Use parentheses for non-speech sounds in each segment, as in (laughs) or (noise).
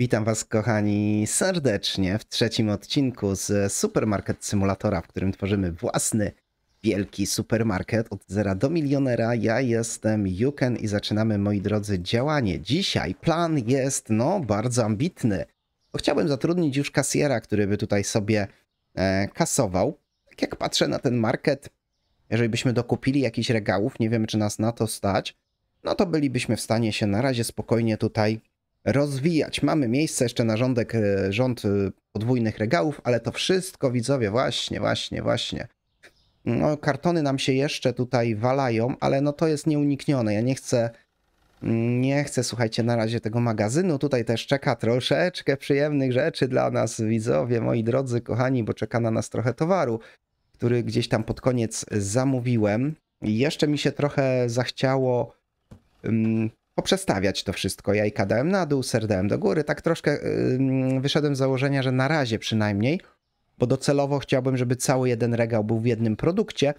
Witam Was, kochani, serdecznie w trzecim odcinku z Supermarket Simulatora, w którym tworzymy własny wielki supermarket od zera do milionera. Ja jestem Juken i zaczynamy, moi drodzy, działanie. Dzisiaj plan jest, no, bardzo ambitny, bo chciałbym zatrudnić już kasjera, który by tutaj sobie e, kasował. Tak jak patrzę na ten market, jeżeli byśmy dokupili jakichś regałów, nie wiemy, czy nas na to stać, no to bylibyśmy w stanie się na razie spokojnie tutaj rozwijać. Mamy miejsce jeszcze na rządek, e, rząd e, podwójnych regałów, ale to wszystko widzowie, właśnie, właśnie, właśnie. No, kartony nam się jeszcze tutaj walają, ale no to jest nieuniknione. Ja nie chcę, mm, nie chcę, słuchajcie, na razie tego magazynu. Tutaj też czeka troszeczkę przyjemnych rzeczy dla nas, widzowie, moi drodzy, kochani, bo czeka na nas trochę towaru, który gdzieś tam pod koniec zamówiłem. Jeszcze mi się trochę zachciało mm, poprzestawiać to wszystko. Jajka dałem na dół, ser dałem do góry. Tak troszkę yy, wyszedłem z założenia, że na razie przynajmniej, bo docelowo chciałbym, żeby cały jeden regał był w jednym produkcie,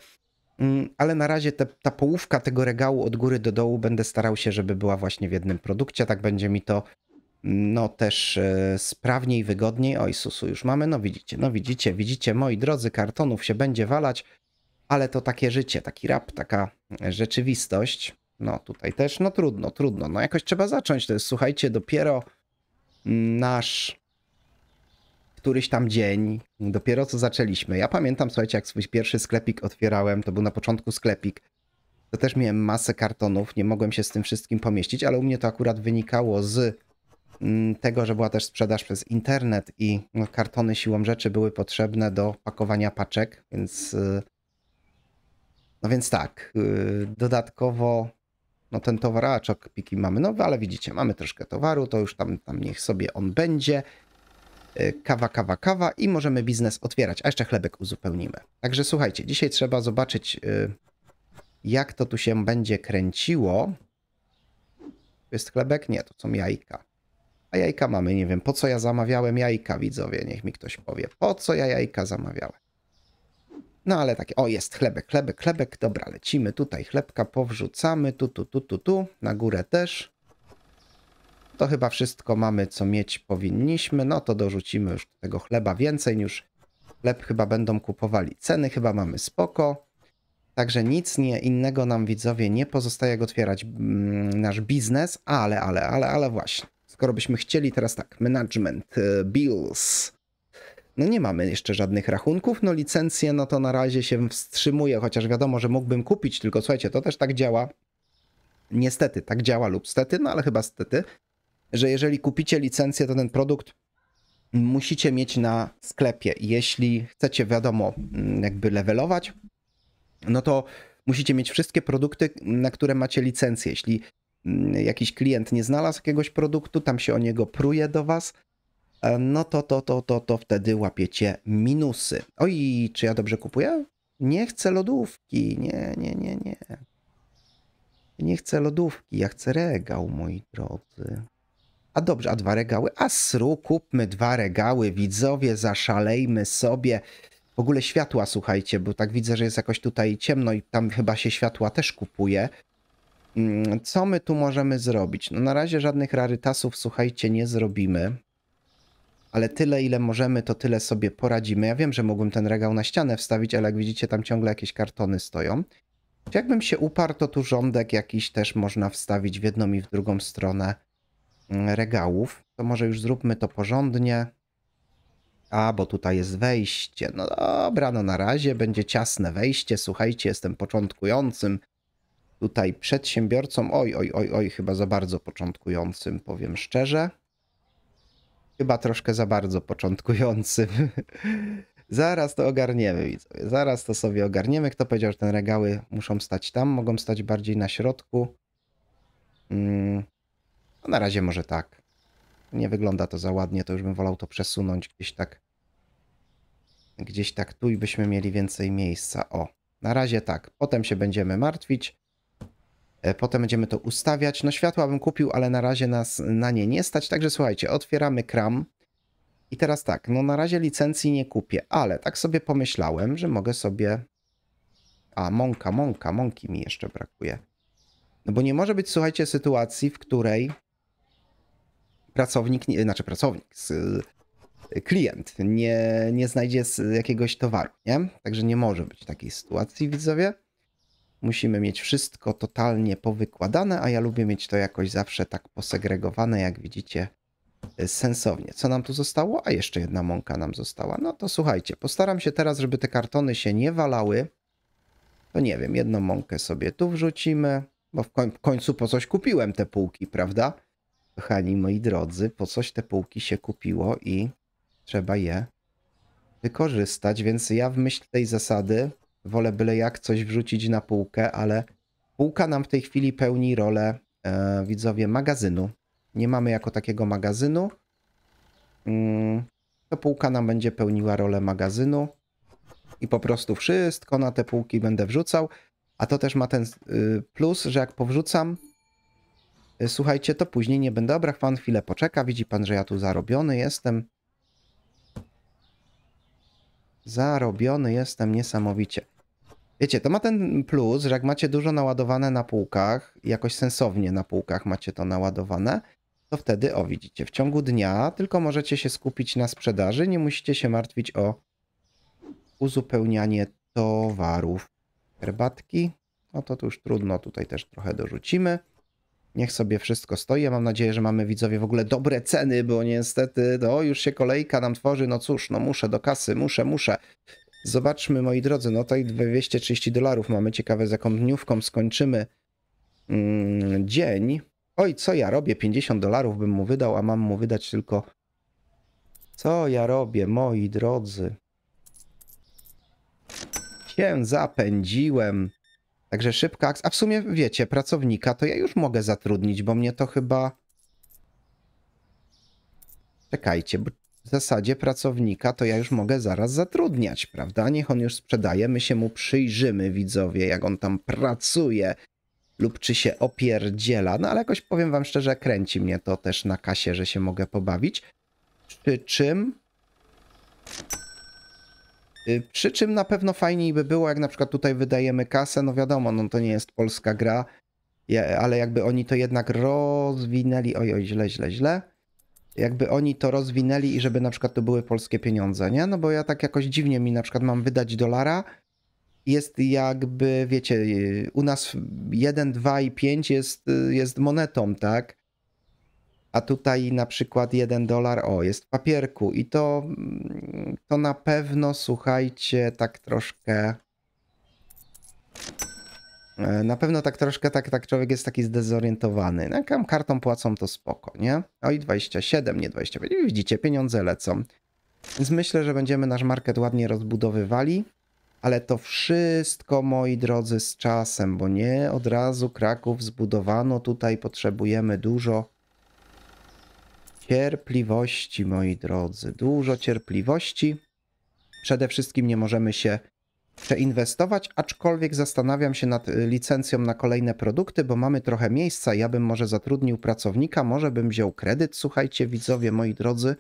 yy, ale na razie te, ta połówka tego regału od góry do dołu będę starał się, żeby była właśnie w jednym produkcie. Tak będzie mi to no też yy, sprawniej, wygodniej. Oj, susu już mamy, no widzicie, no widzicie, widzicie, moi drodzy, kartonów się będzie walać, ale to takie życie, taki rap, taka rzeczywistość. No tutaj też, no trudno, trudno. No jakoś trzeba zacząć. To jest, słuchajcie, dopiero nasz któryś tam dzień, dopiero co zaczęliśmy. Ja pamiętam, słuchajcie, jak swój pierwszy sklepik otwierałem, to był na początku sklepik. To też miałem masę kartonów, nie mogłem się z tym wszystkim pomieścić, ale u mnie to akurat wynikało z mm, tego, że była też sprzedaż przez internet i no, kartony siłą rzeczy były potrzebne do pakowania paczek, więc y, no więc tak, y, dodatkowo no ten towar, towaraczek piki mamy nowe, ale widzicie, mamy troszkę towaru, to już tam, tam niech sobie on będzie. Y, kawa, kawa, kawa i możemy biznes otwierać, a jeszcze chlebek uzupełnimy. Także słuchajcie, dzisiaj trzeba zobaczyć, y, jak to tu się będzie kręciło. Tu jest chlebek? Nie, to są jajka. A jajka mamy, nie wiem, po co ja zamawiałem jajka, widzowie, niech mi ktoś powie. Po co ja jajka zamawiałem? No ale takie, o jest chlebek, chlebek, chlebek, dobra, lecimy tutaj, chlebka powrzucamy, tu, tu, tu, tu, tu, na górę też. To chyba wszystko mamy, co mieć powinniśmy, no to dorzucimy już tego chleba więcej niż chleb chyba będą kupowali. Ceny chyba mamy spoko, także nic nie innego nam widzowie nie pozostaje, jak otwierać mm, nasz biznes, ale, ale, ale, ale właśnie. Skoro byśmy chcieli teraz tak, management, y, bills, no nie mamy jeszcze żadnych rachunków, no licencje no to na razie się wstrzymuje, chociaż wiadomo, że mógłbym kupić, tylko słuchajcie, to też tak działa. Niestety, tak działa lub stety, no ale chyba stety, że jeżeli kupicie licencję, to ten produkt musicie mieć na sklepie. Jeśli chcecie, wiadomo, mm, jakby levelować, no to musicie mieć wszystkie produkty, na które macie licencję. Jeśli mm, jakiś klient nie znalazł jakiegoś produktu, tam się o niego pruje do was, E, no to, to, to, to, to wtedy łapiecie minusy. Oj, czy ja dobrze kupuję? Nie chcę lodówki, nie, nie, nie, nie. Nie chcę lodówki, ja chcę regał, moi drodzy. A dobrze, a dwa regały? A sru, kupmy dwa regały, widzowie, zaszalejmy sobie. W ogóle światła, słuchajcie, bo tak widzę, że jest jakoś tutaj ciemno i tam chyba się światła też kupuje. Mm, co my tu możemy zrobić? No na razie żadnych rarytasów, słuchajcie, nie zrobimy ale tyle, ile możemy, to tyle sobie poradzimy. Ja wiem, że mógłbym ten regał na ścianę wstawić, ale jak widzicie, tam ciągle jakieś kartony stoją. Jakbym się uparł, to tu rządek jakiś też można wstawić w jedną i w drugą stronę mm, regałów. To może już zróbmy to porządnie. A, bo tutaj jest wejście. No dobra, no na razie będzie ciasne wejście. Słuchajcie, jestem początkującym tutaj przedsiębiorcą. Oj, oj, oj, oj, chyba za bardzo początkującym, powiem szczerze chyba troszkę za bardzo początkującym. (laughs) Zaraz to ogarniemy, widzowie. Zaraz to sobie ogarniemy. Kto powiedział, że te regały muszą stać tam? Mogą stać bardziej na środku. Mm. No na razie może tak. Nie wygląda to za ładnie, to już bym wolał to przesunąć gdzieś tak. Gdzieś tak tu i byśmy mieli więcej miejsca. O, na razie tak. Potem się będziemy martwić. E, potem będziemy to ustawiać. No światła bym kupił, ale na razie nas na nie nie stać. Także słuchajcie, otwieramy kram. I teraz tak, no na razie licencji nie kupię, ale tak sobie pomyślałem, że mogę sobie... A, mąka, mąka, mąki mi jeszcze brakuje. No bo nie może być, słuchajcie, sytuacji, w której pracownik, nie, znaczy pracownik, klient nie, nie znajdzie jakiegoś towaru, nie? Także nie może być takiej sytuacji, widzowie. Musimy mieć wszystko totalnie powykładane, a ja lubię mieć to jakoś zawsze tak posegregowane, jak widzicie, y, sensownie. Co nam tu zostało? A jeszcze jedna mąka nam została. No to słuchajcie, postaram się teraz, żeby te kartony się nie walały. To nie wiem, jedną mąkę sobie tu wrzucimy, bo w, koń w końcu po coś kupiłem te półki, prawda? Kochani moi drodzy, po coś te półki się kupiło i trzeba je wykorzystać, więc ja w myśl tej zasady wolę byle jak coś wrzucić na półkę, ale półka nam w tej chwili pełni rolę, e, widzowie, magazynu. Nie mamy jako takiego magazynu. Mm, to półka nam będzie pełniła rolę magazynu i po prostu wszystko na te półki będę wrzucał. A to też ma ten y, plus, że jak powrzucam, y, słuchajcie, to później nie będę. Dobra, pan chwilę poczeka, widzi pan, że ja tu zarobiony jestem. Zarobiony jestem niesamowicie. Wiecie, to ma ten plus, że jak macie dużo naładowane na półkach, jakoś sensownie na półkach macie to naładowane, to wtedy, o widzicie, w ciągu dnia tylko możecie się skupić na sprzedaży, nie musicie się martwić o uzupełnianie towarów. Herbatki, no to tu już trudno, tutaj też trochę dorzucimy. Niech sobie wszystko stoi. Ja mam nadzieję, że mamy widzowie w ogóle dobre ceny, bo niestety no, już się kolejka nam tworzy. No cóż, no muszę do kasy, muszę, muszę. Zobaczmy, moi drodzy, no tutaj 230 dolarów mamy. Ciekawe, z jaką dniówką skończymy mm, dzień. Oj, co ja robię? 50 dolarów bym mu wydał, a mam mu wydać tylko... Co ja robię, moi drodzy? Się zapędziłem. Także szybka akcja. A w sumie wiecie, pracownika to ja już mogę zatrudnić, bo mnie to chyba... Czekajcie, bo w zasadzie pracownika to ja już mogę zaraz zatrudniać, prawda? Niech on już sprzedaje, my się mu przyjrzymy, widzowie, jak on tam pracuje lub czy się opierdziela. No ale jakoś powiem wam szczerze, kręci mnie to też na kasie, że się mogę pobawić. Przy czym... Y, przy czym na pewno fajniej by było, jak na przykład tutaj wydajemy kasę, no wiadomo, no to nie jest polska gra, ale jakby oni to jednak rozwinęli, oj, oj, źle, źle, źle, jakby oni to rozwinęli i żeby na przykład to były polskie pieniądze, nie? No bo ja tak jakoś dziwnie mi na przykład mam wydać dolara, jest jakby, wiecie, y, u nas 1, 2 i 5 jest, y, jest monetą, tak? a tutaj na przykład 1 dolar, o, jest w papierku i to, to na pewno, słuchajcie, tak troszkę... E, na pewno tak troszkę tak, tak człowiek jest taki zdezorientowany. No, kam kartą płacą to spoko, nie? Oj, no 27, nie 25. widzicie, pieniądze lecą. Więc myślę, że będziemy nasz market ładnie rozbudowywali. Ale to wszystko, moi drodzy, z czasem, bo nie od razu Kraków zbudowano. Tutaj potrzebujemy dużo Cierpliwości, moi drodzy, dużo cierpliwości. Przede wszystkim nie możemy się przeinwestować, aczkolwiek zastanawiam się nad y, licencją na kolejne produkty, bo mamy trochę miejsca. Ja bym może zatrudnił pracownika, może bym wziął kredyt. Słuchajcie, widzowie, moi drodzy,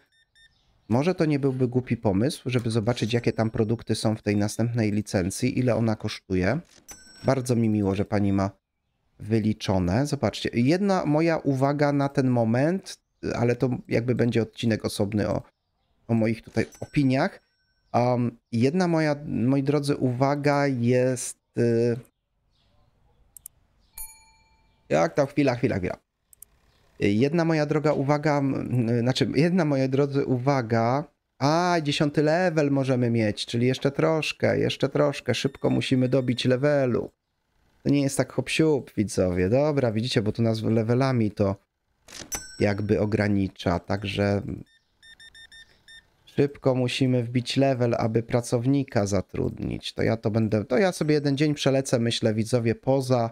może to nie byłby głupi pomysł, żeby zobaczyć, jakie tam produkty są w tej następnej licencji, ile ona kosztuje. Bardzo mi miło, że pani ma wyliczone. Zobaczcie, jedna moja uwaga na ten moment ale to jakby będzie odcinek osobny o, o moich tutaj opiniach. Um, jedna moja, moi drodzy, uwaga jest. Y, jak to? Chwila, chwila, chwila. Jedna moja droga uwaga, znaczy jedna moja drodzy uwaga, a dziesiąty level możemy mieć, czyli jeszcze troszkę, jeszcze troszkę, szybko musimy dobić levelu. To nie jest tak hop widzowie, dobra, widzicie, bo tu nas levelami to jakby ogranicza. Także szybko musimy wbić level, aby pracownika zatrudnić. To ja to będę, to ja sobie jeden dzień przelecę, myślę, widzowie, poza.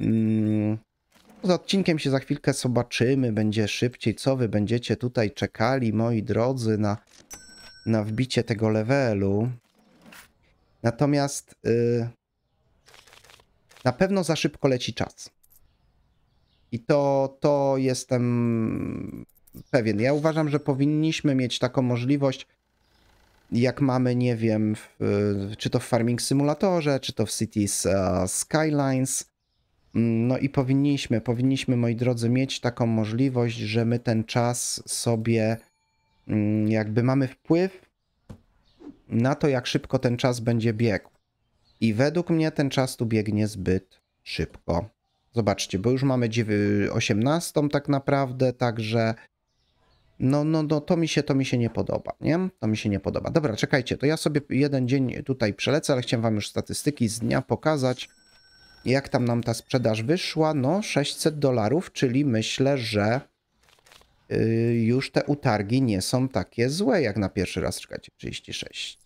Mm, poza odcinkiem się za chwilkę zobaczymy, będzie szybciej. Co wy będziecie tutaj czekali, moi drodzy, na, na wbicie tego levelu. Natomiast yy, na pewno za szybko leci czas. I to, to jestem pewien. Ja uważam, że powinniśmy mieć taką możliwość, jak mamy, nie wiem, w, czy to w Farming Simulatorze, czy to w Cities uh, Skylines. Mm, no i powinniśmy, powinniśmy, moi drodzy, mieć taką możliwość, że my ten czas sobie mm, jakby mamy wpływ na to, jak szybko ten czas będzie biegł. I według mnie ten czas tu biegnie zbyt szybko. Zobaczcie, bo już mamy 18 tak naprawdę, także no, no, no, to mi się, to mi się nie podoba, nie? To mi się nie podoba. Dobra, czekajcie, to ja sobie jeden dzień tutaj przelecę, ale chciałem wam już statystyki z dnia pokazać, jak tam nam ta sprzedaż wyszła. No, 600 dolarów, czyli myślę, że yy, już te utargi nie są takie złe, jak na pierwszy raz, czekajcie, 36.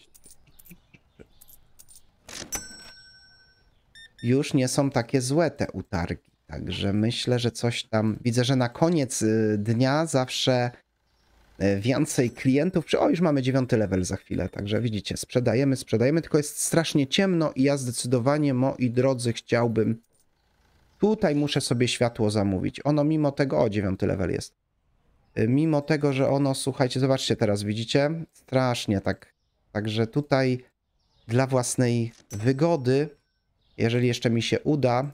już nie są takie złe te utargi. Także myślę, że coś tam. Widzę, że na koniec y, dnia zawsze y, więcej klientów. o, już mamy dziewiąty level za chwilę, także widzicie, sprzedajemy, sprzedajemy, tylko jest strasznie ciemno i ja zdecydowanie, moi drodzy, chciałbym. Tutaj muszę sobie światło zamówić. Ono mimo tego, o, dziewiąty level jest. Y, mimo tego, że ono, słuchajcie, zobaczcie teraz, widzicie? Strasznie tak. Także tutaj dla własnej wygody jeżeli jeszcze mi się uda,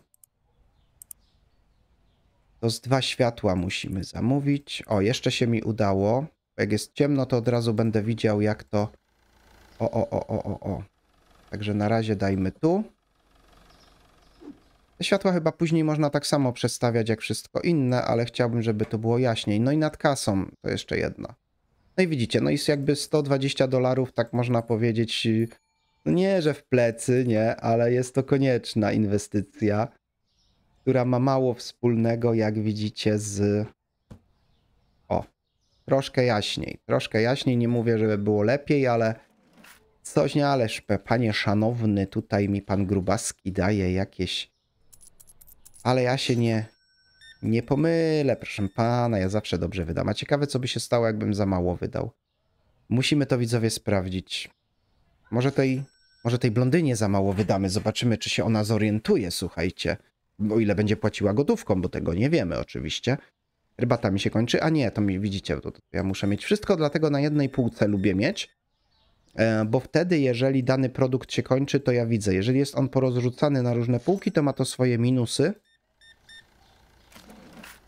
to z dwa światła musimy zamówić. O, jeszcze się mi udało. Jak jest ciemno, to od razu będę widział, jak to... O, o, o, o, o, o. Także na razie dajmy tu. Te światła chyba później można tak samo przestawiać jak wszystko inne, ale chciałbym, żeby to było jaśniej. No i nad kasą to jeszcze jedno. No i widzicie, no jest jakby 120 dolarów, tak można powiedzieć, no nie, że w plecy, nie, ale jest to konieczna inwestycja, która ma mało wspólnego, jak widzicie, z. O, troszkę jaśniej. Troszkę jaśniej, nie mówię, żeby było lepiej, ale coś nie, ależ, panie szanowny, tutaj mi pan Grubaski daje jakieś. Ale ja się nie. Nie pomylę, proszę pana, ja zawsze dobrze wydam. A ciekawe, co by się stało, jakbym za mało wydał. Musimy to widzowie sprawdzić. Może tej może tej blondynie za mało wydamy, zobaczymy, czy się ona zorientuje, słuchajcie. O ile będzie płaciła gotówką, bo tego nie wiemy oczywiście. Rybata mi się kończy, a nie, to mi widzicie, to, to ja muszę mieć wszystko, dlatego na jednej półce lubię mieć. E, bo wtedy, jeżeli dany produkt się kończy, to ja widzę. Jeżeli jest on porozrzucany na różne półki, to ma to swoje minusy.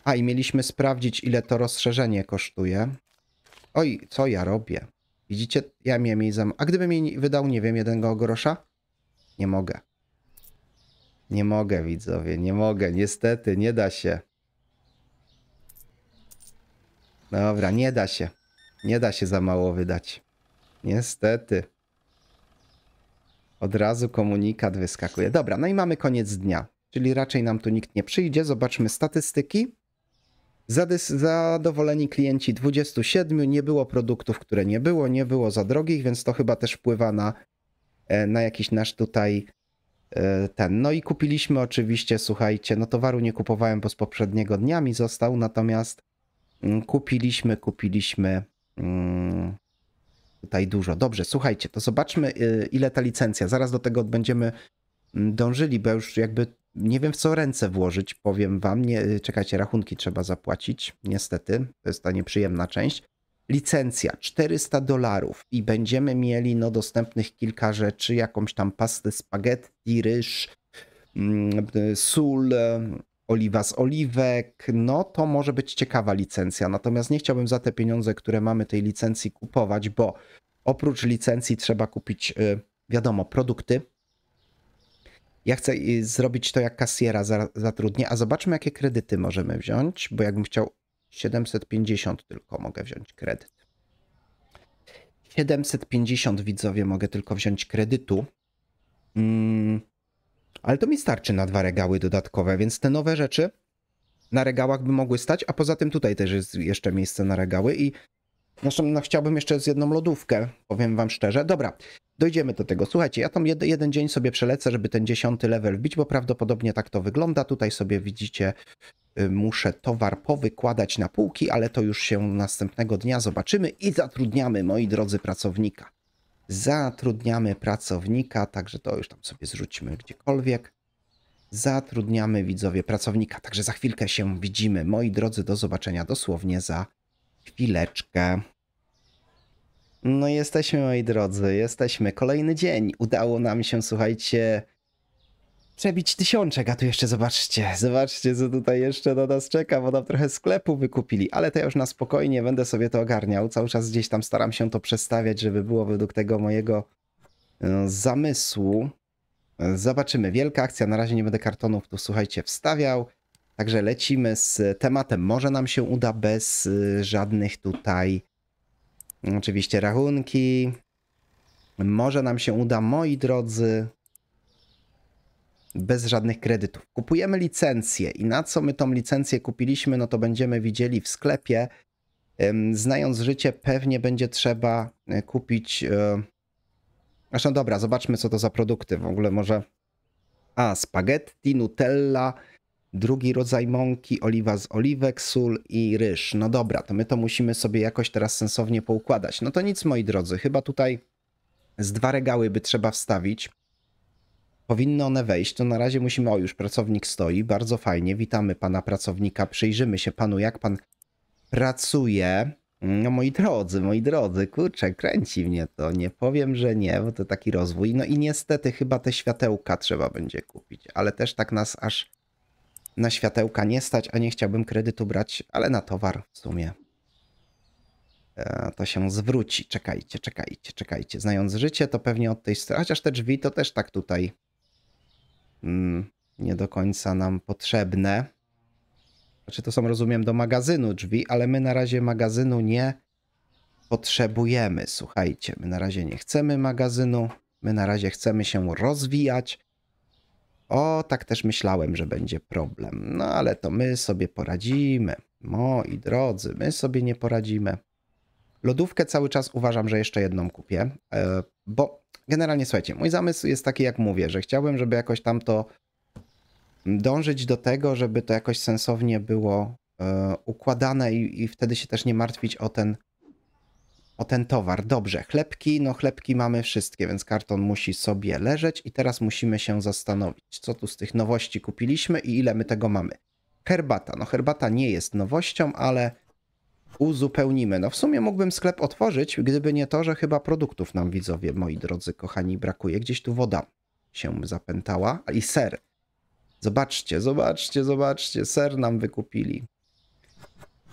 A i mieliśmy sprawdzić, ile to rozszerzenie kosztuje. Oj, co ja robię? Widzicie? Ja miałem jej zam... A gdybym jej wydał, nie wiem, jednego grosza? Nie mogę. Nie mogę, widzowie, nie mogę. Niestety, nie da się. Dobra, nie da się. Nie da się za mało wydać. Niestety. Od razu komunikat wyskakuje. Dobra, no i mamy koniec dnia. Czyli raczej nam tu nikt nie przyjdzie. Zobaczmy statystyki. Zadowoleni klienci 27, nie było produktów, które nie było, nie było za drogich, więc to chyba też wpływa na, e, na jakiś nasz tutaj e, ten. No i kupiliśmy oczywiście, słuchajcie, no towaru nie kupowałem, bo z poprzedniego dnia mi został, natomiast mm, kupiliśmy, kupiliśmy mm, tutaj dużo. Dobrze, słuchajcie, to zobaczmy y, ile ta licencja. Zaraz do tego będziemy mm, dążyli, bo już jakby nie wiem w co ręce włożyć, powiem wam. Nie, czekajcie, rachunki trzeba zapłacić, niestety. To jest ta nieprzyjemna część. Licencja 400 dolarów i będziemy mieli no, dostępnych kilka rzeczy, jakąś tam pastę spaghetti, ryż, mm, sól, oliwa z oliwek, no to może być ciekawa licencja. Natomiast nie chciałbym za te pieniądze, które mamy tej licencji kupować, bo oprócz licencji trzeba kupić, y, wiadomo, produkty, ja chcę y, zrobić to jak kasjera zatrudnię, a zobaczmy jakie kredyty możemy wziąć, bo jakbym chciał 750 tylko mogę wziąć kredyt. 750 widzowie mogę tylko wziąć kredytu. Mm, ale to mi starczy na dwa regały dodatkowe, więc te nowe rzeczy na regałach by mogły stać, a poza tym tutaj też jest jeszcze miejsce na regały i zresztą no, chciałbym jeszcze z jedną lodówkę, powiem wam szczerze. Dobra, Dojdziemy do tego. Słuchajcie, ja tam jed, jeden dzień sobie przelecę, żeby ten dziesiąty level wbić, bo prawdopodobnie tak to wygląda. Tutaj sobie widzicie, y, muszę towar powykładać na półki, ale to już się następnego dnia zobaczymy i zatrudniamy, moi drodzy, pracownika. Zatrudniamy pracownika, także to już tam sobie zrzućmy gdziekolwiek. Zatrudniamy widzowie pracownika, także za chwilkę się widzimy. Moi drodzy, do zobaczenia dosłownie za chwileczkę. No jesteśmy, moi drodzy, jesteśmy. Kolejny dzień. Udało nam się, słuchajcie, przebić tysiączek, a tu jeszcze zobaczcie, zobaczcie, co tutaj jeszcze do nas czeka, bo nam trochę sklepu wykupili, ale to ja już na spokojnie będę sobie to ogarniał. Cały czas gdzieś tam staram się to przestawiać, żeby było według tego mojego no, zamysłu. Zobaczymy. Wielka akcja, na razie nie będę kartonów tu, słuchajcie, wstawiał. Także lecimy z tematem. Może nam się uda bez y, żadnych tutaj oczywiście rachunki. Może nam się uda, moi drodzy, bez żadnych kredytów. Kupujemy licencję i na co my tą licencję kupiliśmy, no to będziemy widzieli w sklepie. Znając życie, pewnie będzie trzeba e, kupić. E, Zresztą dobra, zobaczmy co to za produkty. W ogóle może. A, spaghetti, Nutella, drugi rodzaj mąki, oliwa z oliwek, sól i ryż. No dobra, to my to musimy sobie jakoś teraz sensownie poukładać. No to nic, moi drodzy, chyba tutaj z dwa regały by trzeba wstawić. Powinny one wejść, to na razie musimy, o już pracownik stoi, bardzo fajnie, witamy pana pracownika, przyjrzymy się panu, jak pan pracuje. No moi drodzy, moi drodzy, kurczę, kręci mnie to, nie powiem, że nie, bo to taki rozwój. No i niestety chyba te światełka trzeba będzie kupić, ale też tak nas aż na światełka nie stać, a nie chciałbym kredytu brać, ale na towar w sumie. E, to się zwróci. Czekajcie, czekajcie, czekajcie. Znając życie, to pewnie od tej strony. Chociaż te drzwi to też tak tutaj mm, nie do końca nam potrzebne. Znaczy to są, rozumiem, do magazynu drzwi, ale my na razie magazynu nie potrzebujemy. Słuchajcie, my na razie nie chcemy magazynu. My na razie chcemy się rozwijać. O, tak też myślałem, że będzie problem. No ale to my sobie poradzimy. Moi drodzy, my sobie nie poradzimy. Lodówkę cały czas uważam, że jeszcze jedną kupię, e, bo generalnie słuchajcie, mój zamysł jest taki, jak mówię, że chciałbym, żeby jakoś tam to dążyć do tego, żeby to jakoś sensownie było e, układane i, i wtedy się też nie martwić o ten o ten towar. Dobrze, chlebki, no chlebki mamy wszystkie, więc karton musi sobie leżeć i teraz musimy się zastanowić, co tu z tych nowości kupiliśmy i ile my tego mamy. Herbata, no herbata nie jest nowością, ale uzupełnimy. No w sumie mógłbym sklep otworzyć, gdyby nie to, że chyba produktów nam widzowie, moi drodzy kochani, brakuje. Gdzieś tu woda się zapętała i ser. Zobaczcie, zobaczcie, zobaczcie, ser nam wykupili.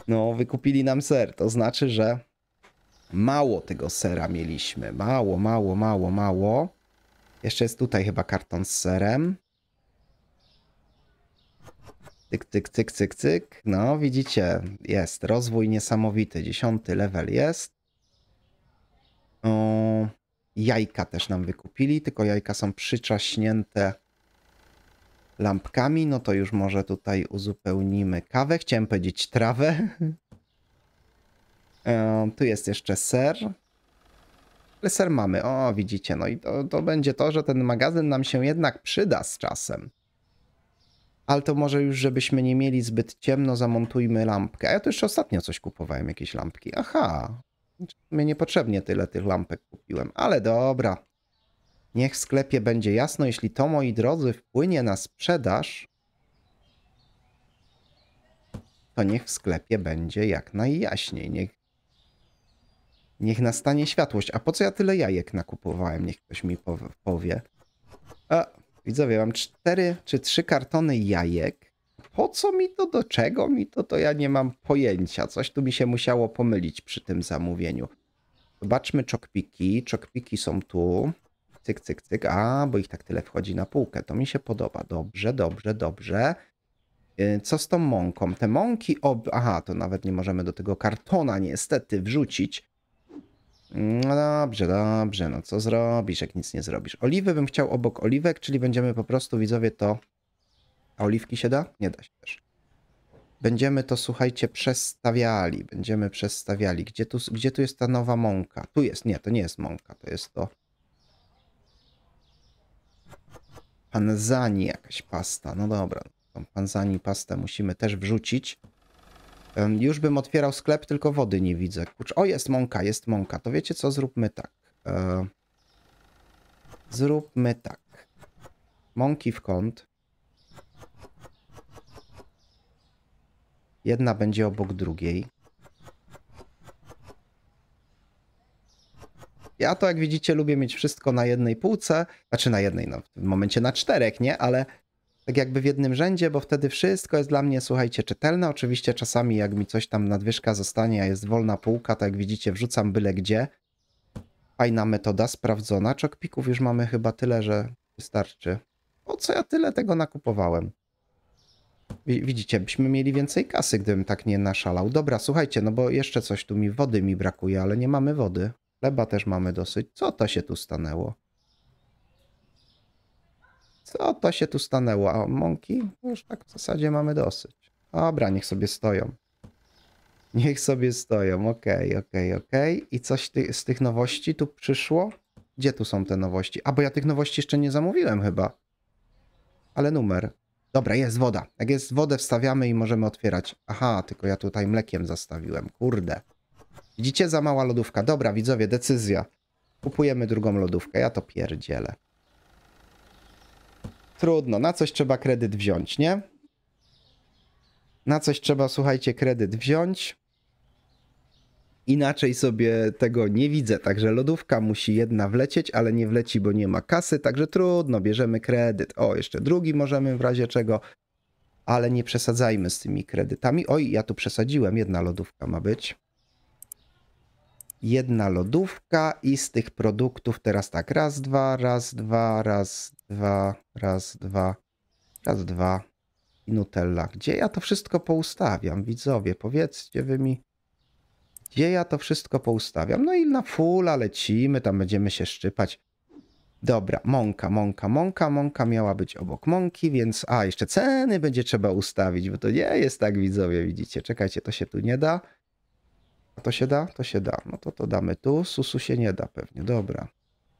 No, wykupili nam ser, to znaczy, że Mało tego sera mieliśmy. Mało, mało, mało, mało. Jeszcze jest tutaj chyba karton z serem. Cyk, cyk, cyk, cyk, cyk. No, widzicie, jest. Rozwój niesamowity. Dziesiąty level jest. O, no, jajka też nam wykupili, tylko jajka są przyczaśnięte lampkami. No to już może tutaj uzupełnimy kawę. Chciałem powiedzieć trawę. (laughs) tu jest jeszcze ser. Ale ser mamy, o widzicie, no i to, to będzie to, że ten magazyn nam się jednak przyda z czasem. Ale to może już, żebyśmy nie mieli zbyt ciemno, zamontujmy lampkę. A ja tu jeszcze ostatnio coś kupowałem, jakieś lampki. Aha, mnie niepotrzebnie tyle tych lampek kupiłem, ale dobra. Niech w sklepie będzie jasno, jeśli to, moi drodzy, wpłynie na sprzedaż, to niech w sklepie będzie jak najjaśniej. Niech Niech nastanie światłość. A po co ja tyle jajek nakupowałem? Niech ktoś mi powie. A, widzowie, mam cztery czy trzy kartony jajek. Po co mi to, do czego mi to, to ja nie mam pojęcia. Coś tu mi się musiało pomylić przy tym zamówieniu. Zobaczmy czokpiki. Czokpiki są tu. Cyk, cyk, cyk. A, bo ich tak tyle wchodzi na półkę. To mi się podoba. Dobrze, dobrze, dobrze. Y, co z tą mąką? Te mąki, ob... aha, to nawet nie możemy do tego kartona niestety wrzucić. No dobrze, dobrze, no co zrobisz, jak nic nie zrobisz. Oliwy bym chciał obok oliwek, czyli będziemy po prostu, widzowie, to... A oliwki się da? Nie da się też. Będziemy to, słuchajcie, przestawiali. Będziemy przestawiali. Gdzie tu, gdzie tu jest ta nowa mąka? Tu jest, nie, to nie jest mąka, to jest to... Panzani jakaś pasta, no dobra. Tą panzani pastę musimy też wrzucić. Już bym otwierał sklep, tylko wody nie widzę. Kurcz, o jest mąka, jest mąka. To wiecie co, zróbmy tak. E, zróbmy tak. Mąki w kąt. Jedna będzie obok drugiej. Ja to, jak widzicie, lubię mieć wszystko na jednej półce, znaczy na jednej, no w tym momencie na czterech, nie? Ale tak jakby w jednym rzędzie, bo wtedy wszystko jest dla mnie, słuchajcie, czytelne. Oczywiście czasami jak mi coś tam nadwyżka zostanie, a jest wolna półka, tak jak widzicie, wrzucam byle gdzie. Fajna metoda, sprawdzona. Czokpików już mamy chyba tyle, że wystarczy. Po co ja tyle tego nakupowałem? Widzicie, byśmy mieli więcej kasy, gdybym tak nie naszalał. Dobra, słuchajcie, no bo jeszcze coś tu mi, wody mi brakuje, ale nie mamy wody. Chleba też mamy dosyć. Co to się tu stanęło? Co to się tu stanęło? A mąki? No już tak w zasadzie mamy dosyć. Dobra, niech sobie stoją. Niech sobie stoją, okej, okay, okej, okay, okej. Okay. I coś ty z tych nowości tu przyszło? Gdzie tu są te nowości? A, bo ja tych nowości jeszcze nie zamówiłem chyba. Ale numer. Dobra, jest woda. Jak jest wodę wstawiamy i możemy otwierać. Aha, tylko ja tutaj mlekiem zastawiłem. Kurde. Widzicie? Za mała lodówka. Dobra, widzowie, decyzja. Kupujemy drugą lodówkę. Ja to pierdzielę trudno, na coś trzeba kredyt wziąć, nie? Na coś trzeba, słuchajcie, kredyt wziąć. Inaczej sobie tego nie widzę, także lodówka musi jedna wlecieć, ale nie wleci, bo nie ma kasy, także trudno, bierzemy kredyt. O, jeszcze drugi możemy w razie czego, ale nie przesadzajmy z tymi kredytami. Oj, ja tu przesadziłem, jedna lodówka ma być jedna lodówka i z tych produktów teraz tak, raz, dwa, raz, dwa, raz, dwa, raz, dwa, raz, dwa i Nutella. Gdzie ja to wszystko poustawiam? Widzowie, powiedzcie wy mi, gdzie ja to wszystko poustawiam? No i na fula lecimy, tam będziemy się szczypać. Dobra, mąka, mąka, mąka, mąka miała być obok mąki, więc a, jeszcze ceny będzie trzeba ustawić, bo to nie jest tak, widzowie, widzicie. Czekajcie, to się tu nie da. A to się da? To się da. No to to damy tu. Susu się nie da pewnie, dobra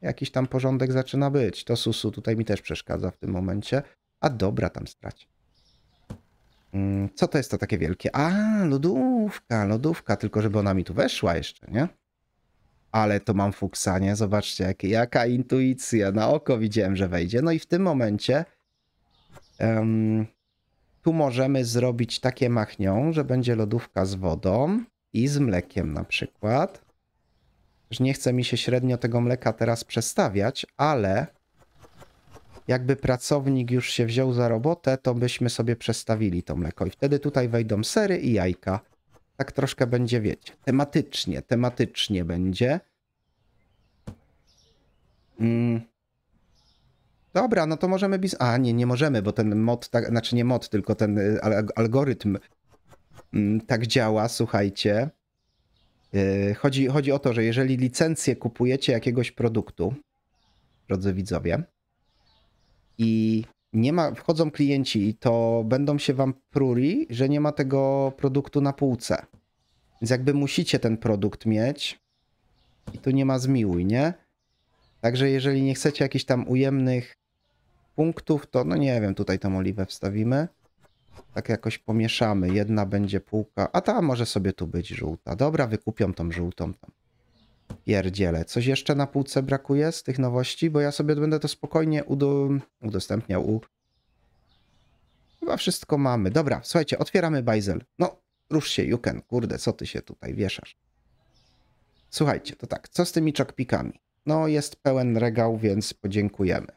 jakiś tam porządek zaczyna być. To Susu tutaj mi też przeszkadza w tym momencie, a dobra tam straci. Mm, co to jest to takie wielkie? A, lodówka, lodówka, tylko żeby ona mi tu weszła jeszcze, nie? Ale to mam fuksa, nie? Zobaczcie, jak, jaka intuicja, na oko widziałem, że wejdzie. No i w tym momencie um, tu możemy zrobić takie machnią, że będzie lodówka z wodą i z mlekiem na przykład że nie chce mi się średnio tego mleka teraz przestawiać, ale jakby pracownik już się wziął za robotę, to byśmy sobie przestawili to mleko i wtedy tutaj wejdą sery i jajka. Tak troszkę będzie, wiecie, tematycznie, tematycznie będzie. Mm. Dobra, no to możemy biz. A, nie, nie możemy, bo ten mod, tak, znaczy nie mod, tylko ten y, algorytm mm, tak działa, słuchajcie, Y, chodzi, chodzi o to, że jeżeli licencję kupujecie jakiegoś produktu, drodzy widzowie, i nie ma, wchodzą klienci to będą się wam pruri, że nie ma tego produktu na półce. Więc jakby musicie ten produkt mieć i tu nie ma zmiłuj, nie? Także jeżeli nie chcecie jakichś tam ujemnych punktów, to no nie wiem, tutaj tą oliwę wstawimy tak jakoś pomieszamy. Jedna będzie półka, a ta może sobie tu być żółta. Dobra, wykupią tą żółtą tam. Pierdziele. Coś jeszcze na półce brakuje z tych nowości? Bo ja sobie będę to spokojnie udo- udostępniał u... Chyba wszystko mamy. Dobra, słuchajcie, otwieramy bajzel. No, rusz się, Juken. Kurde, co ty się tutaj wieszasz? Słuchajcie, to tak, co z tymi czokpikami? No, jest pełen regał, więc podziękujemy.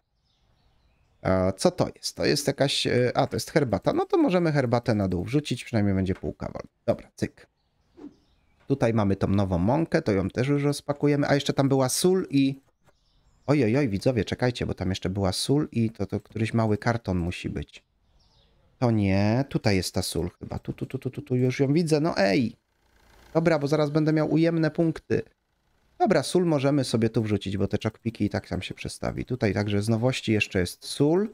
Co to jest? To jest jakaś... E, a, to jest herbata. No to możemy herbatę na dół wrzucić, przynajmniej będzie półka wolna. Dobra, cyk. Tutaj mamy tą nową mąkę, to ją też już rozpakujemy. A jeszcze tam była sól i... Ojojoj, oj, widzowie, czekajcie, bo tam jeszcze była sól i to, to któryś mały karton musi być. To nie, tutaj jest ta sól chyba. Tu, tu, tu, tu, tu, tu już ją widzę. No ej! Dobra, bo zaraz będę miał ujemne punkty. Dobra, sól możemy sobie tu wrzucić, bo te czokpiki i tak tam się przestawi. Tutaj także z nowości jeszcze jest sól.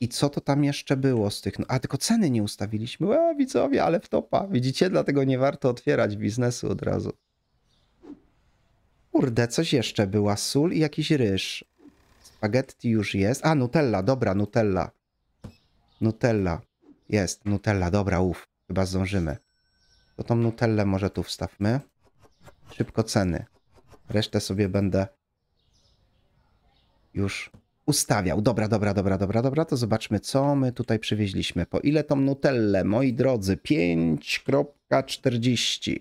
I co to tam jeszcze było z tych... No, a, tylko ceny nie ustawiliśmy. A, widzowie, ale topa. Widzicie? Dlatego nie warto otwierać biznesu od razu. Kurde, coś jeszcze była. Sól i jakiś ryż. Spaghetti już jest. A, Nutella, dobra, Nutella. Nutella. Jest, Nutella, dobra, Uf, Chyba zdążymy. To tą Nutellę może tu wstawmy. Szybko ceny. Resztę sobie będę już ustawiał. Dobra, dobra, dobra, dobra, dobra, to zobaczmy, co my tutaj przywieźliśmy. Po ile tą Nutellę, moi drodzy? 5.40. Y,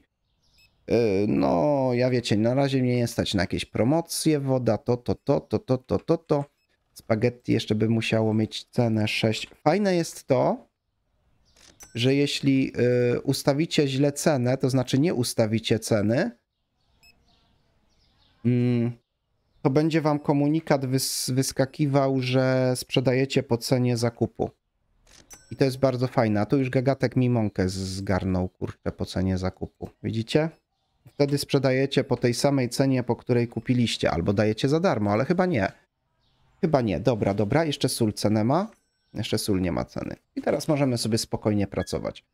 no, ja wiecie, na razie mnie nie stać na jakieś promocje, woda, to, to, to, to, to, to, to, to. Spaghetti jeszcze by musiało mieć cenę 6. Fajne jest to, że jeśli y, ustawicie źle cenę, to znaczy nie ustawicie ceny, Mm, to będzie wam komunikat wys wyskakiwał, że sprzedajecie po cenie zakupu. I to jest bardzo fajne. A tu już gagatek mimonkę zgarnął, kurczę, po cenie zakupu. Widzicie? Wtedy sprzedajecie po tej samej cenie, po której kupiliście, albo dajecie za darmo, ale chyba nie. Chyba nie. Dobra, dobra, jeszcze sól cenę ma. Jeszcze sól nie ma ceny. I teraz możemy sobie spokojnie pracować.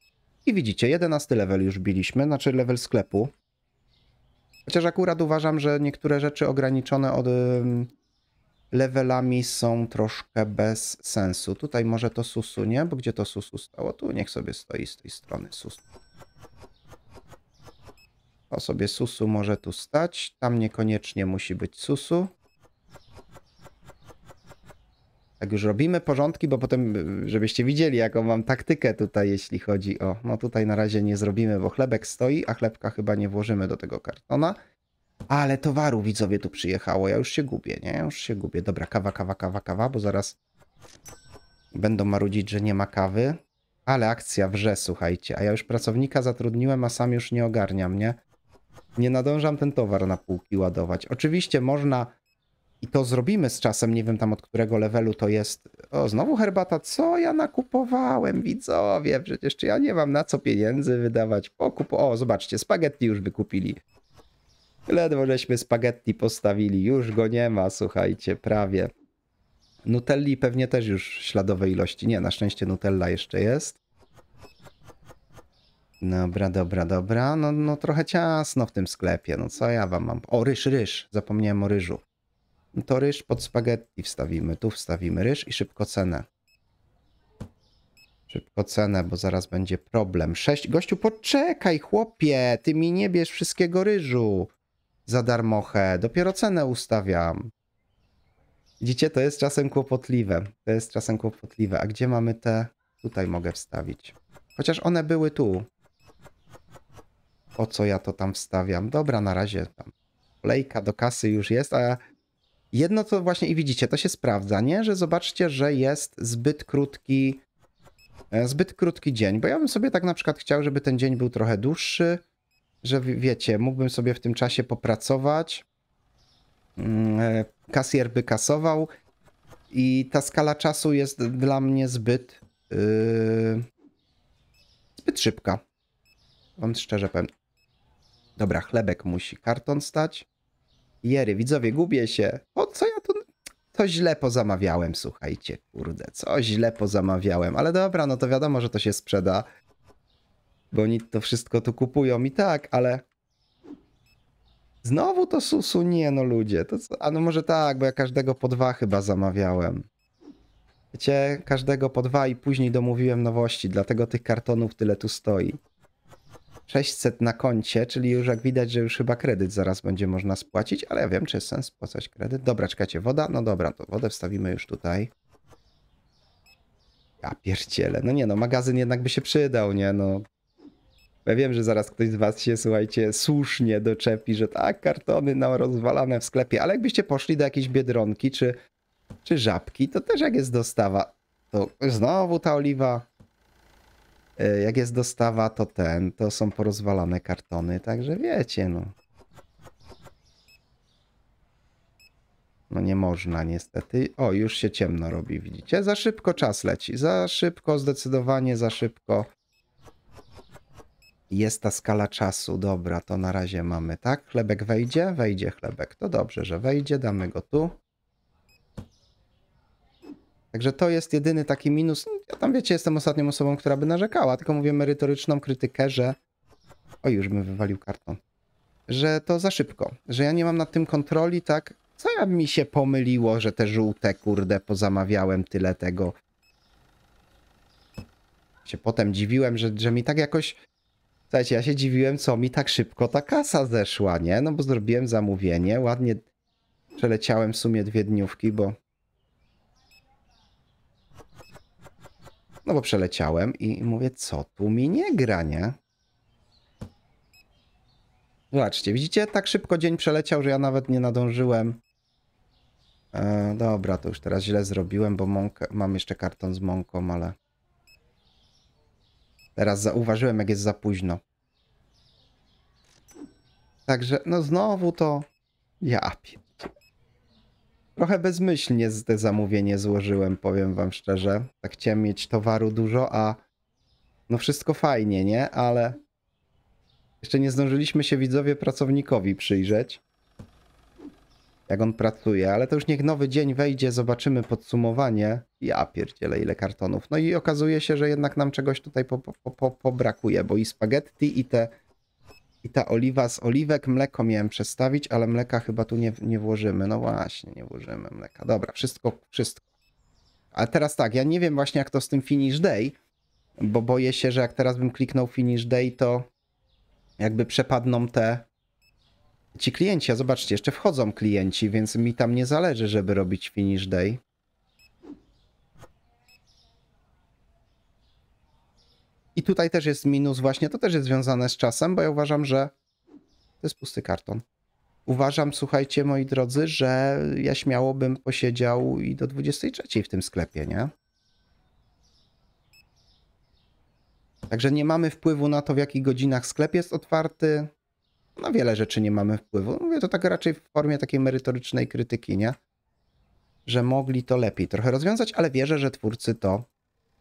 I widzicie, 11 level już biliśmy, znaczy level sklepu. Chociaż akurat uważam, że niektóre rzeczy ograniczone od levelami są troszkę bez sensu. Tutaj może to susu, nie? Bo gdzie to susu stało? Tu niech sobie stoi z tej strony susu. To sobie susu może tu stać. Tam niekoniecznie musi być susu tak już robimy porządki, bo potem, y, żebyście widzieli, jaką mam taktykę tutaj, jeśli chodzi o. No tutaj na razie nie zrobimy, bo chlebek stoi, a chlebka chyba nie włożymy do tego kartona. Ale towaru widzowie tu przyjechało, ja już się gubię, nie? Ja już się gubię. Dobra, kawa, kawa, kawa, kawa, bo zaraz będą marudzić, że nie ma kawy. Ale akcja wrze, słuchajcie. A ja już pracownika zatrudniłem, a sam już nie ogarniam, nie? Nie nadążam ten towar na półki ładować. Oczywiście można i to zrobimy z czasem, nie wiem tam od którego levelu to jest. O, znowu herbata, co ja nakupowałem, widzowie? Przecież czy ja nie mam na co pieniędzy wydawać? Pokup... O, zobaczcie, spaghetti już wykupili. Ledwo żeśmy spaghetti postawili, już go nie ma, słuchajcie, prawie. Nutelli pewnie też już śladowe ilości. Nie, na szczęście Nutella jeszcze jest. Dobra, dobra, dobra. No, no trochę ciasno w tym sklepie. No co ja wam mam? O, ryż, ryż. Zapomniałem o ryżu to ryż pod spaghetti wstawimy. Tu wstawimy ryż i szybko cenę. Szybko cenę, bo zaraz będzie problem. Sześć Gościu, poczekaj, chłopie! Ty mi nie bierz wszystkiego ryżu za darmochę. Dopiero cenę ustawiam. Widzicie, to jest czasem kłopotliwe. To jest czasem kłopotliwe. A gdzie mamy te? Tutaj mogę wstawić. Chociaż one były tu. Po co ja to tam wstawiam? Dobra, na razie tam. Kolejka do kasy już jest, a Jedno to właśnie i widzicie, to się sprawdza, nie? Że zobaczcie, że jest zbyt krótki, e, zbyt krótki dzień, bo ja bym sobie tak na przykład chciał, żeby ten dzień był trochę dłuższy, że wiecie, mógłbym sobie w tym czasie popracować, mm, e, kasjer by kasował i ta skala czasu jest dla mnie zbyt, yy, zbyt szybka. Wam szczerze powiem. Dobra, chlebek musi karton stać. Jery, widzowie, gubię się. O, co ja tu... To źle pozamawiałem, słuchajcie, kurde, co źle pozamawiałem. Ale dobra, no to wiadomo, że to się sprzeda. Bo oni to wszystko tu kupują i tak, ale... Znowu to susu? Nie no, ludzie. To co? A no może tak, bo ja każdego po dwa chyba zamawiałem. Wiecie, każdego po dwa i później domówiłem nowości, dlatego tych kartonów tyle tu stoi. 600 na koncie, czyli już jak widać, że już chyba kredyt zaraz będzie można spłacić, ale ja wiem, czy jest sens spłacać kredyt. Dobra, czekajcie, woda? No dobra, to wodę wstawimy już tutaj. Ja pierdziele, no nie no, magazyn jednak by się przydał, nie no. Ja wiem, że zaraz ktoś z was się, słuchajcie, słusznie doczepi, że tak, kartony nam rozwalane w sklepie, ale jakbyście poszli do jakiejś Biedronki czy, czy Żabki, to też jak jest dostawa, to znowu ta oliwa, E, jak jest dostawa, to ten, to są porozwalane kartony, także wiecie, no. No nie można niestety. O, już się ciemno robi, widzicie? Za szybko czas leci. Za szybko, zdecydowanie za szybko. Jest ta skala czasu. Dobra, to na razie mamy, tak? Chlebek wejdzie? Wejdzie chlebek. To dobrze, że wejdzie. Damy go tu. Także to jest jedyny taki minus. Ja tam wiecie, jestem ostatnią osobą, która by narzekała, tylko mówię merytoryczną krytykę, że. O, już bym wywalił karton. Że to za szybko, że ja nie mam nad tym kontroli, tak? Co ja mi się pomyliło, że te żółte, kurde, pozamawiałem tyle tego. Się potem dziwiłem, że, że mi tak jakoś. Słuchajcie, ja się dziwiłem, co mi tak szybko ta kasa zeszła, nie? No bo zrobiłem zamówienie, ładnie przeleciałem w sumie dwie dniówki, bo No bo przeleciałem i mówię, co tu mi nie gra, nie? Zobaczcie, widzicie? Tak szybko dzień przeleciał, że ja nawet nie nadążyłem. E, dobra, to już teraz źle zrobiłem, bo mąkę, mam jeszcze karton z mąką, ale... Teraz zauważyłem, jak jest za późno. Także, no znowu to... Ja pierdolę. Trochę bezmyślnie te zamówienie złożyłem, powiem wam szczerze. Tak chciałem mieć towaru dużo, a no wszystko fajnie, nie? Ale jeszcze nie zdążyliśmy się widzowie pracownikowi przyjrzeć. Jak on pracuje, ale to już niech nowy dzień wejdzie, zobaczymy podsumowanie. Ja pierdzielę ile kartonów. No i okazuje się, że jednak nam czegoś tutaj po, po, po, pobrakuje, bo i spaghetti i te i ta oliwa z oliwek, mleko miałem przestawić, ale mleka chyba tu nie, nie włożymy. No właśnie, nie włożymy mleka. Dobra, wszystko, wszystko. Ale teraz tak, ja nie wiem właśnie jak to z tym finish day, bo boję się, że jak teraz bym kliknął finish day, to jakby przepadną te ci klienci. A zobaczcie, jeszcze wchodzą klienci, więc mi tam nie zależy, żeby robić finish day. I tutaj też jest minus właśnie, to też jest związane z czasem, bo ja uważam, że to jest pusty karton. Uważam, słuchajcie, moi drodzy, że ja śmiało bym posiedział i do 23 w tym sklepie, nie? Także nie mamy wpływu na to, w jakich godzinach sklep jest otwarty. Na no, wiele rzeczy nie mamy wpływu. Mówię to tak raczej w formie takiej merytorycznej krytyki, nie? Że mogli to lepiej trochę rozwiązać, ale wierzę, że twórcy to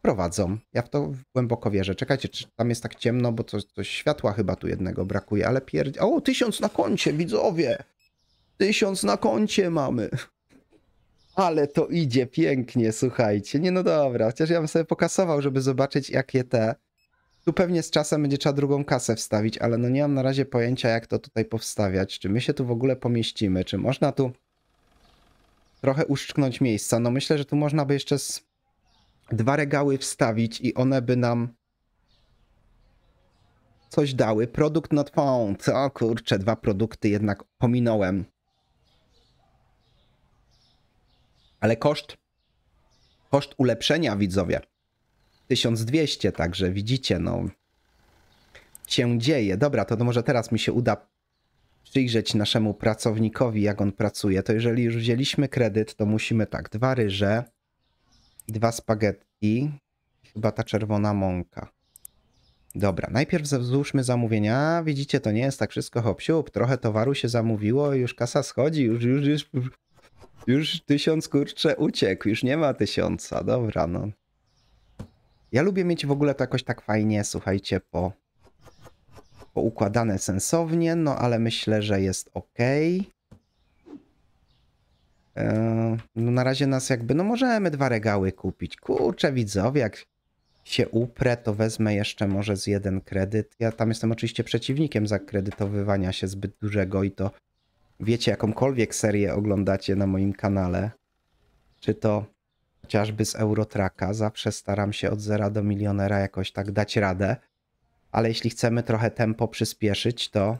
prowadzą. Ja w to głęboko wierzę. Czekajcie, czy tam jest tak ciemno, bo coś, coś światła chyba tu jednego brakuje, ale pierd... O, tysiąc na koncie, widzowie! Tysiąc na koncie mamy! (laughs) Ale to idzie pięknie, słuchajcie. Nie no dobra, chociaż ja bym sobie pokasował, żeby zobaczyć jakie te... Tu pewnie z czasem będzie trzeba drugą kasę wstawić, ale no nie mam na razie pojęcia jak to tutaj powstawiać. Czy my się tu w ogóle pomieścimy? Czy można tu trochę uszczknąć miejsca? No myślę, że tu można by jeszcze... Z dwa regały wstawić i one by nam coś dały. Produkt not found. O kurczę, dwa produkty jednak pominąłem. Ale koszt, koszt ulepszenia widzowie 1200, także widzicie, no się dzieje. Dobra, to może teraz mi się uda przyjrzeć naszemu pracownikowi, jak on pracuje. To jeżeli już wzięliśmy kredyt, to musimy tak, dwa ryże, dwa spaghetti, chyba ta czerwona mąka. Dobra, najpierw złóżmy zamówienia. Widzicie, to nie jest tak wszystko hop Trochę towaru się zamówiło, już kasa schodzi, już, już, już, już tysiąc kurcze uciekł, już nie ma tysiąca. Dobra, no. Ja lubię mieć w ogóle to jakoś tak fajnie, słuchajcie, po, poukładane sensownie, no ale myślę, że jest ok. E, no na razie nas jakby, no możemy dwa regały kupić. Kurczę, widzowie, jak się uprę, to wezmę jeszcze może z jeden kredyt. Ja tam jestem oczywiście przeciwnikiem zakredytowywania się zbyt dużego i to wiecie, jakąkolwiek serię oglądacie na moim kanale, czy to chociażby z Eurotraka, zawsze staram się od zera do milionera jakoś tak dać radę. Ale jeśli chcemy trochę tempo przyspieszyć, to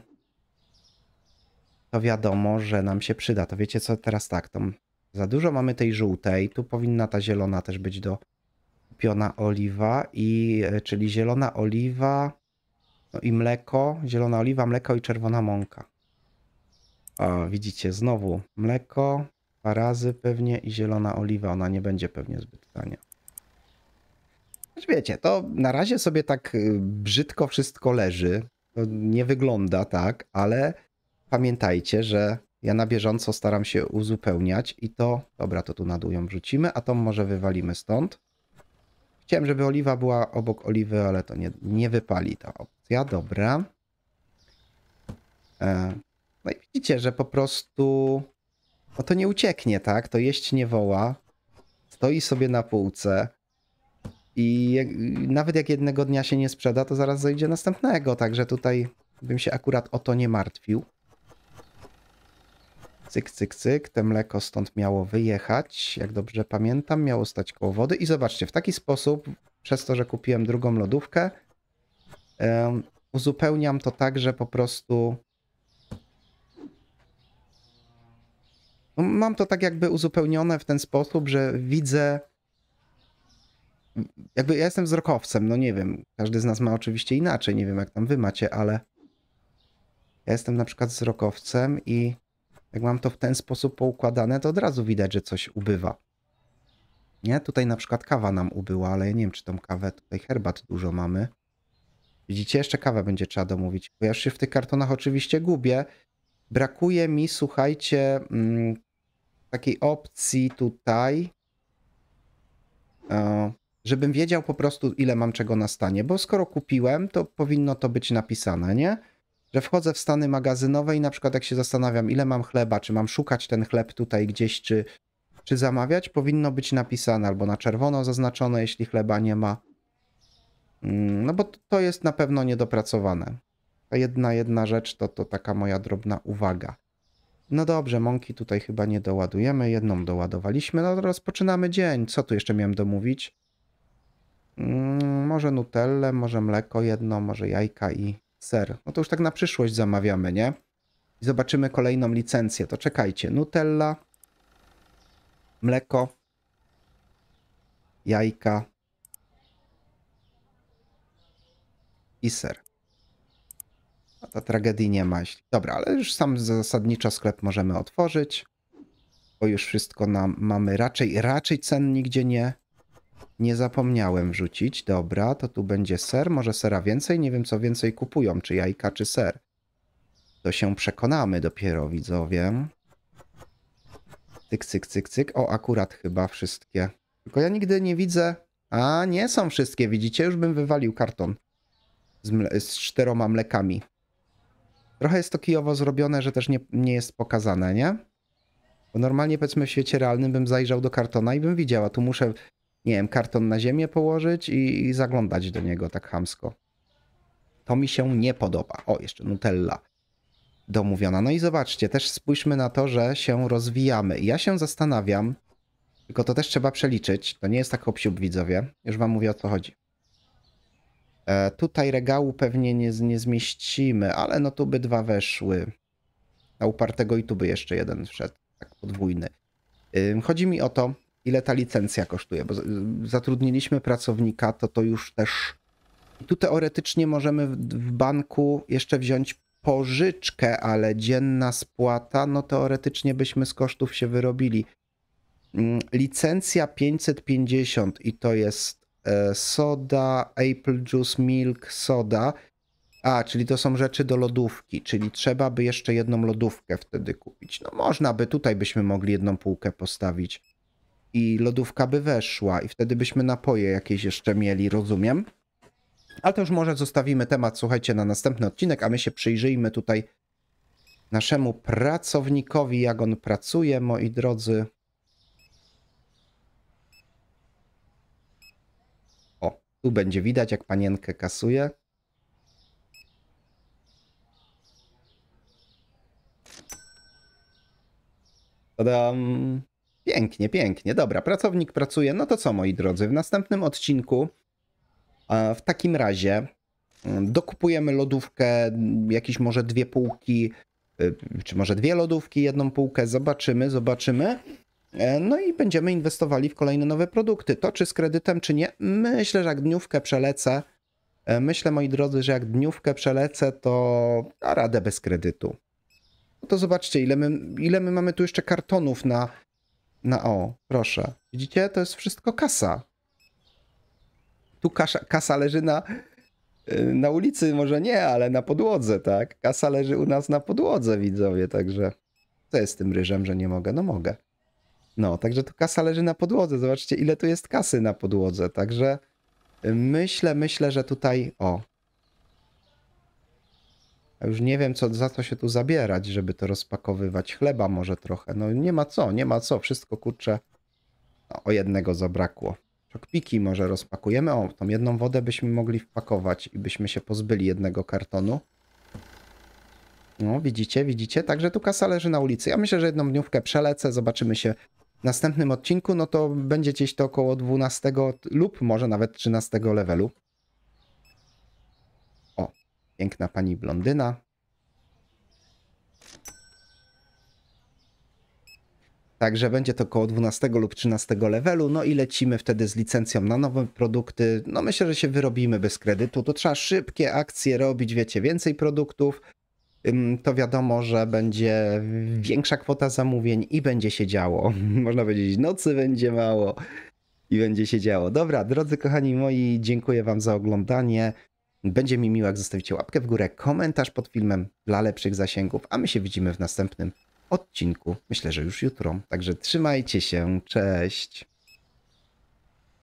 to wiadomo, że nam się przyda. To wiecie co, teraz tak, tam za dużo mamy tej żółtej, tu powinna ta zielona też być do kupiona oliwa i e, czyli zielona oliwa no i mleko, zielona oliwa, mleko i czerwona mąka. O, widzicie, znowu mleko, dwa razy pewnie i zielona oliwa, ona nie będzie pewnie zbyt tania. Choć wiecie, to na razie sobie tak y, brzydko wszystko leży, to nie wygląda tak, ale pamiętajcie, że ja na bieżąco staram się uzupełniać i to, dobra, to tu na dół ją wrzucimy, a tą może wywalimy stąd. Chciałem, żeby oliwa była obok oliwy, ale to nie, nie wypali ta opcja, dobra. E, no i widzicie, że po prostu no to nie ucieknie, tak? To jeść nie woła, stoi sobie na półce i nawet jak jednego dnia się nie sprzeda, to zaraz zejdzie następnego, także tutaj bym się akurat o to nie martwił cyk, cyk, cyk, te mleko stąd miało wyjechać, jak dobrze pamiętam, miało stać koło wody i zobaczcie, w taki sposób, przez to, że kupiłem drugą lodówkę, um, uzupełniam to tak, że po prostu no, mam to tak jakby uzupełnione w ten sposób, że widzę. Jakby ja jestem wzrokowcem, no nie wiem, każdy z nas ma oczywiście inaczej, nie wiem jak tam wy macie, ale ja jestem na przykład wzrokowcem i jak mam to w ten sposób poukładane, to od razu widać, że coś ubywa. Nie? Tutaj na przykład kawa nam ubyła, ale ja nie wiem, czy tą kawę, tutaj herbat dużo mamy. Widzicie, jeszcze kawę będzie trzeba domówić, bo ja już się w tych kartonach oczywiście gubię. Brakuje mi, słuchajcie, mm, takiej opcji tutaj, e, żebym wiedział po prostu, ile mam czego na stanie, bo skoro kupiłem, to powinno to być napisane, nie? że wchodzę w stany magazynowe i na przykład jak się zastanawiam, ile mam chleba, czy mam szukać ten chleb tutaj gdzieś, czy, czy zamawiać, powinno być napisane albo na czerwono zaznaczone, jeśli chleba nie ma. Mm, no bo to jest na pewno niedopracowane. Ta jedna, jedna rzecz to, to taka moja drobna uwaga. No dobrze, mąki tutaj chyba nie doładujemy, jedną doładowaliśmy, no to rozpoczynamy dzień. Co tu jeszcze miałem domówić? Mm, może nutelle, może mleko jedno, może jajka i, ser. No to już tak na przyszłość zamawiamy, nie? I zobaczymy kolejną licencję. To czekajcie. Nutella, mleko, jajka i ser. A ta tragedii nie ma. Dobra, ale już sam zasadniczo sklep możemy otworzyć, bo już wszystko nam mamy. Raczej, raczej cen nigdzie nie nie zapomniałem rzucić. Dobra, to tu będzie ser. Może sera więcej? Nie wiem, co więcej kupują. Czy jajka, czy ser. To się przekonamy dopiero, widzowie. Cyk, cyk, cyk, cyk. O, akurat chyba wszystkie. Tylko ja nigdy nie widzę... A, nie są wszystkie, widzicie? Już bym wywalił karton. Z, z czteroma mlekami. Trochę jest to kijowo zrobione, że też nie, nie jest pokazane, nie? Bo normalnie, powiedzmy, w świecie realnym bym zajrzał do kartona i bym widział, a tu muszę nie wiem, karton na ziemię położyć i, i zaglądać do niego tak hamsko. To mi się nie podoba. O, jeszcze Nutella domówiona. No i zobaczcie, też spójrzmy na to, że się rozwijamy. Ja się zastanawiam, tylko to też trzeba przeliczyć. To nie jest tak obsiub, widzowie. Już wam mówię o co chodzi. E, tutaj regału pewnie nie, nie zmieścimy, ale no tu by dwa weszły. Na upartego i tu by jeszcze jeden wszedł, tak podwójny. Chodzi mi o to, ile ta licencja kosztuje, bo zatrudniliśmy pracownika, to to już też. Tu teoretycznie możemy w banku jeszcze wziąć pożyczkę, ale dzienna spłata, no teoretycznie byśmy z kosztów się wyrobili. Mm, licencja 550 i to jest e, soda, apple juice, milk, soda. A, czyli to są rzeczy do lodówki, czyli trzeba by jeszcze jedną lodówkę wtedy kupić. No można by, tutaj byśmy mogli jedną półkę postawić i lodówka by weszła i wtedy byśmy napoje jakieś jeszcze mieli, rozumiem. Ale to już może zostawimy temat, słuchajcie, na następny odcinek, a my się przyjrzyjmy tutaj naszemu pracownikowi, jak on pracuje, moi drodzy. O, tu będzie widać, jak panienkę kasuje. Tadam! Pięknie, pięknie. Dobra, pracownik pracuje. No to co, moi drodzy, w następnym odcinku w takim razie mm, dokupujemy lodówkę, jakieś może dwie półki, y, czy może dwie lodówki, jedną półkę, zobaczymy, zobaczymy. E, no i będziemy inwestowali w kolejne nowe produkty. To czy z kredytem, czy nie, myślę, że jak dniówkę przelecę, e, myślę, moi drodzy, że jak dniówkę przelecę, to radę bez kredytu. No to zobaczcie, ile my, ile my mamy tu jeszcze kartonów na na o, proszę. Widzicie? To jest wszystko kasa. Tu kasa, kasa leży na, y, na ulicy, może nie, ale na podłodze, tak? Kasa leży u nas na podłodze, widzowie, także... Co jest z tym ryżem, że nie mogę? No mogę. No, także tu kasa leży na podłodze. Zobaczcie, ile tu jest kasy na podłodze. Także y, myślę, myślę, że tutaj... O, a już nie wiem, co, za co się tu zabierać, żeby to rozpakowywać. Chleba może trochę. No nie ma co, nie ma co. Wszystko kurczę. No, o jednego zabrakło. Czokpiki może rozpakujemy. O, tą jedną wodę byśmy mogli wpakować i byśmy się pozbyli jednego kartonu. No, widzicie, widzicie. Także tu kasa leży na ulicy. Ja myślę, że jedną dniówkę przelecę. Zobaczymy się w następnym odcinku. No to będzie gdzieś to około 12 lub może nawet 13 levelu. Piękna pani blondyna. Także będzie to około 12 lub 13 levelu, no i lecimy wtedy z licencją na nowe produkty. No myślę, że się wyrobimy bez kredytu. To trzeba szybkie akcje robić, wiecie, więcej produktów. To wiadomo, że będzie większa kwota zamówień i będzie się działo. (laughs) Można powiedzieć, nocy będzie mało i będzie się działo. Dobra, drodzy kochani moi, dziękuję Wam za oglądanie. Będzie mi miło, jak zostawicie łapkę w górę, komentarz pod filmem dla lepszych zasięgów, a my się widzimy w następnym odcinku. Myślę, że już jutro. Także trzymajcie się. Cześć.